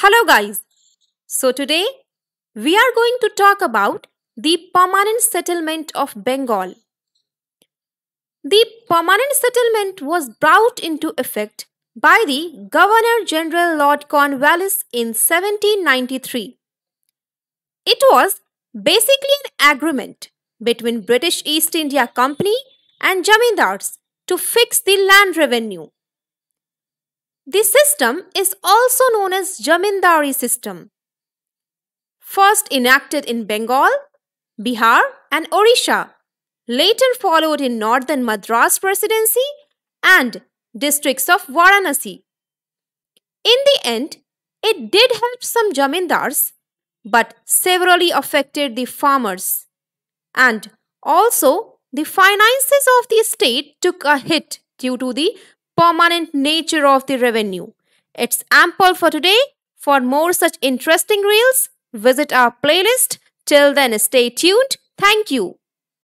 Hello guys. So today we are going to talk about the permanent settlement of Bengal. The permanent settlement was brought into effect by the Governor General Lord Cornwallis in 1793. It was basically an agreement between British East India Company and Jamindars to fix the land revenue. This system is also known as Jamindari system. First enacted in Bengal, Bihar and Orisha, later followed in northern Madras Presidency and districts of Varanasi. In the end, it did help some Jamindars but severely affected the farmers and also the finances of the state took a hit due to the permanent nature of the revenue. It's ample for today. For more such interesting reels, visit our playlist. Till then, stay tuned. Thank you.